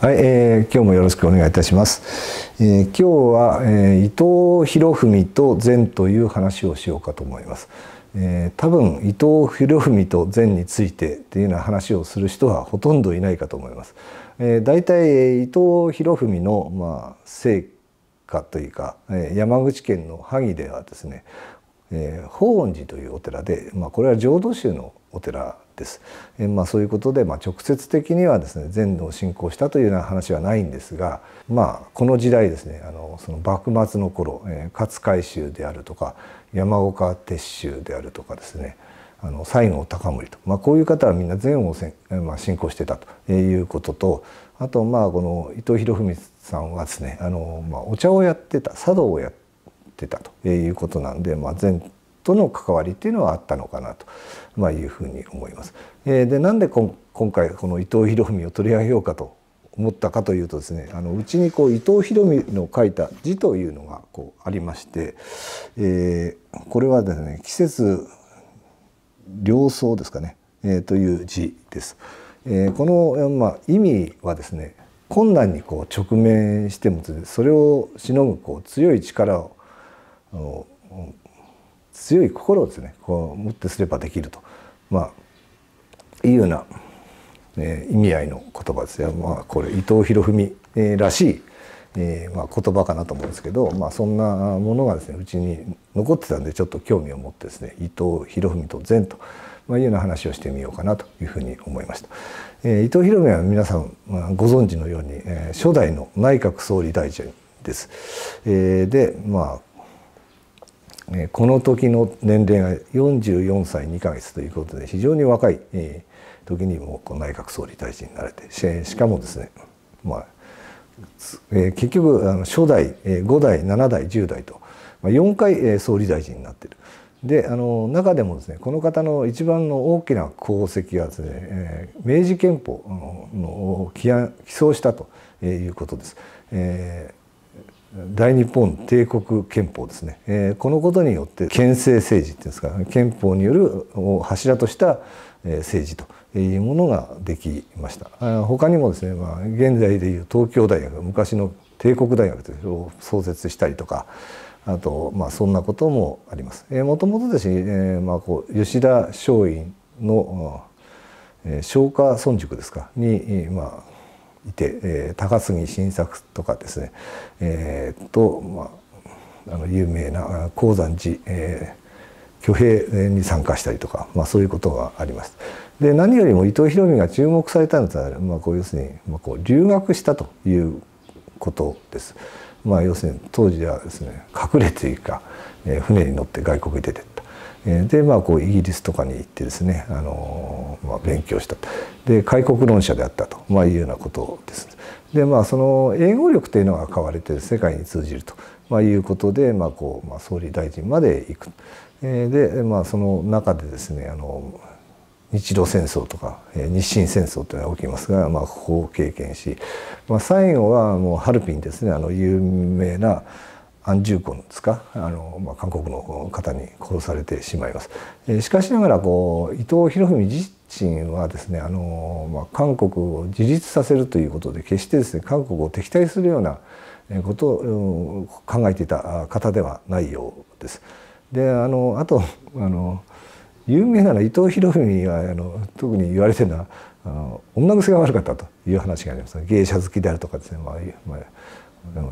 はい、えー、今日もよろしくお願いいたします。えー、今日は、えー、伊藤博文と禅という話をしようかと思います。えー、多分伊藤博文と禅についてっていうような話をする人はほとんどいないかと思います。えー、だいたい伊藤博文のまあ成果というか、えー、山口県の萩ではですね、えー、法恩寺というお寺で、まあこれは浄土宗のお寺です。えまあ、そういうことで、まあ、直接的にはですね禅土を信仰したというような話はないんですが、まあ、この時代ですねあのその幕末の頃、えー、勝海舟であるとか山岡鉄舟であるとかですねあの西郷隆盛と、まあ、こういう方はみんな禅をせ、まあ、信仰してたということとあとまあこの伊藤博文さんはですねあの、まあ、お茶をやってた茶道をやってたということなんで、まあ、との関わりっていうのはあったのかなと、まあ、いうふうに思います。えー、でなんでこん今回この伊藤博文を取り上げようかと思ったかというとですねあのうちにこう伊藤博文の書いた字というのがこうありまして、えー、これはですね季節良層ですかね、えー、という字です。えー、この、まあ、意味はですね困難にこう直面してもそれをしのぐこう強い力を強い心をですねこう持ってすればできると、まあ、いうような、えー、意味合いの言葉ですよまあ、これ伊藤博文、えー、らしい、えーまあ、言葉かなと思うんですけど、まあ、そんなものがですねうちに残ってたんでちょっと興味を持ってですね伊藤博文と善と。まあ、いうような話をしてみようかなというふうに思いました、えー、伊藤博文は皆さん、まあ、ご存知のように、えー、初代の内閣総理大臣です、えー、でまあこの時の年齢が44歳2か月ということで非常に若い時にも内閣総理大臣になれてしかもですね、まあ、結局初代5代7代10代と4回総理大臣になってる。であの中でもですねこの方の一番の大きな功績はですね明治憲法を起草したということです。えー大日本帝国憲法ですね、えー、このことによって憲政政治っていうんですか憲法によるを柱とした政治というものができました他にもですね、まあ、現在でいう東京大学昔の帝国大学というを創設したりとかあと、まあ、そんなこともあります。えー、もともとですね、えー、まあ、こう吉田松陰の、えー、松下村塾ですかに、まあ、いて、えー、高杉晋作とかですね、えー、と、まあ、あの有名な鉱山寺、えー、挙兵に参加したりとか、まあ、そういうことがありました。で何よりも伊藤博文が注目されたのは、まあ、こう要するに、まあ、こう留学したということです。まあ、要するに当時はですね隠れというか、えー、船に乗って外国に出てでまあこうイギリスとかに行ってですねあの、まあ、勉強したで開国論者であったと、まあ、いうようなことです。でまあその英語力というのが買われて世界に通じると、まあ、いうことで、まあこうまあ、総理大臣まで行く。でまあその中でですねあの日露戦争とか日清戦争というのが起きますが、まあ、ここを経験し、まあ、最後はもうハルピンですねあの有名な安住婚ですかあの、まあ、韓国の方に殺されてしまいます。えー、しかしながらこう伊藤博文自身はですねあの、まあ、韓国を自立させるということで決してですね韓国を敵対するようなことを考えていた方ではないようです。であのあとあの有名なの伊藤博文はあの特に言われてるのはあの女癖が悪かったという話があります芸者好きであるとかですね、まあまあ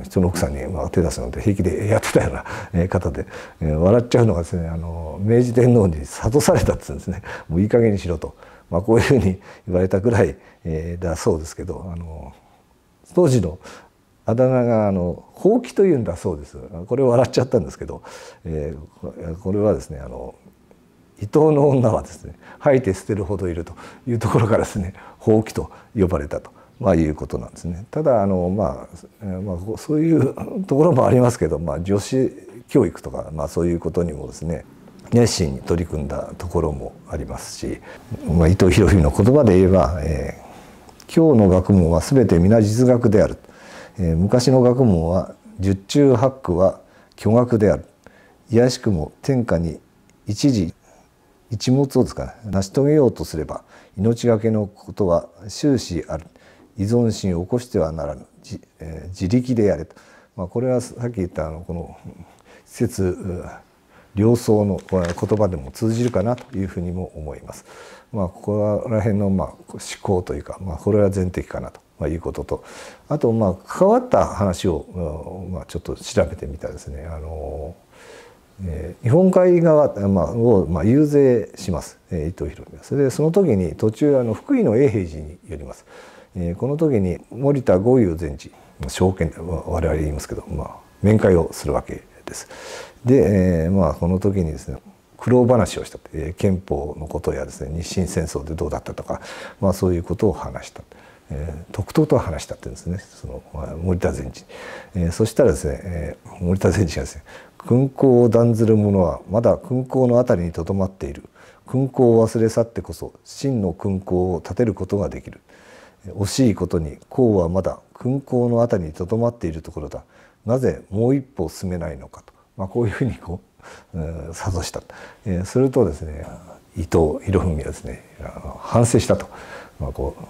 人の奥さんに手出すなんて平気でやってたような方で笑っちゃうのがですねあの明治天皇に諭されたってうんですねもういい加減にしろと、まあ、こういうふうに言われたぐらいだそうですけどあの当時のあだ名があの「ほうき」というんだそうですこれ笑っちゃったんですけど、えー、これはですねあの伊藤の女はですね吐いて捨てるほどいるというところからですね「ほうき」と呼ばれたと。あ、いうことなんですね。ただあの、まあまあ、そういう ところもありますけど、まあ、女子教育とか、まあ、そういうことにもですね熱心に取り組んだところもありますし、まあ、伊藤博文の言葉で言えば、えー、今日の学問は全て皆実学である」えー、昔の学問は十中八九は巨額である」「卑しくも天下に一時一物をつか成し遂げようとすれば命がけのことは終始ある」依存心を起こしてはならぬ自,、えー、自力でやれと、まあ、これはさっき言ったあのこの施設両相の言葉でも通じるかなというふうにも思います。まあ、ここら辺のまあ思考というか、まあ、これは全的かなということとあとまあ関わった話を、まあ、ちょっと調べてみたですねあの、えー、日本海側、まあ、を、まあ、遊説します、えー、伊藤博美は。それでその時に途中あの福井の永平寺に寄ります。えこの時に森田豪雄禅師証券我々言いますけど、まあ、面会をするわけです。で、えまあこの時にですね苦労話をした、え憲法のことやですね日清戦争でどうだったとか、まあ、そういうことを話した。とくとくと話したってんですねその、森田禅師、えー、そしたらですね、えー、森田禅師がですね「勲功を断ずる者はまだ勲功のあたりにとどまっている勲功を忘れ去ってこそ真の勲功を立てることができる」惜しいことに孔はまだ勲功の辺りにとどまっているところだなぜもう一歩進めないのかと、まあ、こういうふうにこう、うん、した、えー、そとですね伊藤博文はですね反省したと、まあ、こう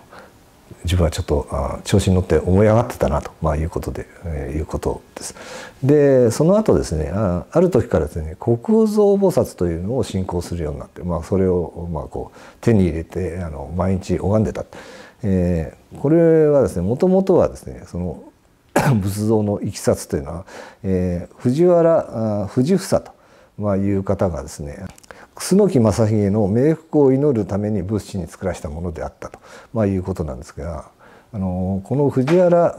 自分はちょっとあ調子に乗って思い上がってたなと、まあ、いうことで、えー、いうことです。でその後ですねあある時からですね国蔵菩薩というのを信仰するようになって、まあ、それを、まあ、こう手に入れてあの毎日拝んでた。えー、これはですねもともとはですねその 仏像のいきさつというのは、えー、藤原藤房と、まあ、いう方がですね楠木正成の冥福を祈るために仏師に作らせたものであったと、まあ、いうことなんですがあのこの藤原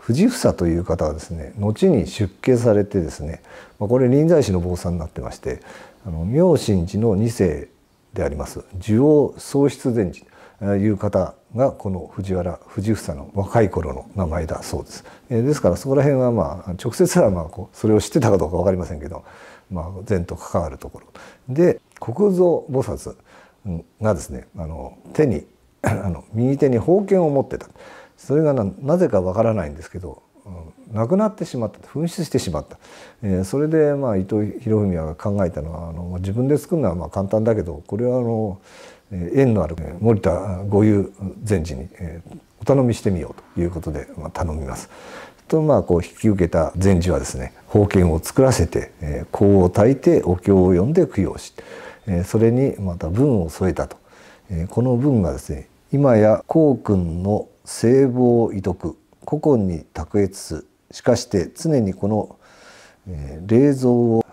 藤房という方はですね後に出家されてですね、まあ、これ臨済宗の坊さんになってましてあの妙心寺の2世であります寿王喪失禅寺いう方がこの藤原藤房の若い頃の名前だそうです。えですからそこら辺はまあ直接はまあこうそれを知ってたかどうか分かりませんけど、まあ、善と関わるところで国蔵菩薩がですねあの手にあの右手に宝剣を持ってたそれがなぜか分からないんですけどうん、なくなってしまった紛失してしまった、えー、それでまあ伊藤博文は考えたのはあの自分で作るのはまあ簡単だけどこれはあの縁のある森田御友禅師にお頼みしてみようということで頼みます。とまあこう引き受けた禅師はですね宝剣を作らせて香を焚いてお経を読んで供養しそれにまた文を添えたとこの文がですね今や幸君の聖望を遺徳古今に卓越すしかして常にこの霊像を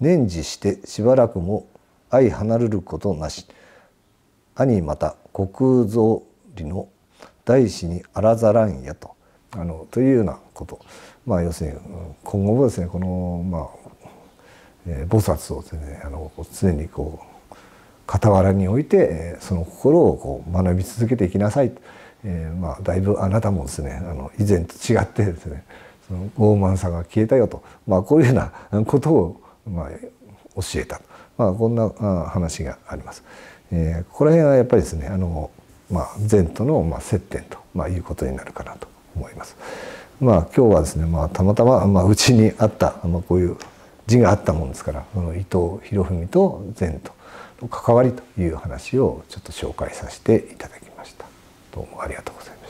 念じしてしばらくも相離れることなし兄また国蔵理の大師にあらざらんやとあのというようなことまあ要するに今後もですねこのまあ、えー、菩薩をですねあの常にこう傍らに置いてその心をこう学び続けていきなさいと、えー、まあ、だいぶあなたもですねあの以前と違ってですねその傲慢さが消えたよと、まあ、こういうようなことを、まあ、教えた、まあ、こんな話があります。えー、ここら辺はやっぱりですねあの、まあ、善との、まあ、接点と、まあ、いうことになるかなと思います。まあ、今日はですね、まあ、たまたま、まあ、うちにあった、まあ、こういう字があったもんですからの伊藤博文と善との関わりという話をちょっと紹介させていただきました。どうもありがとうございます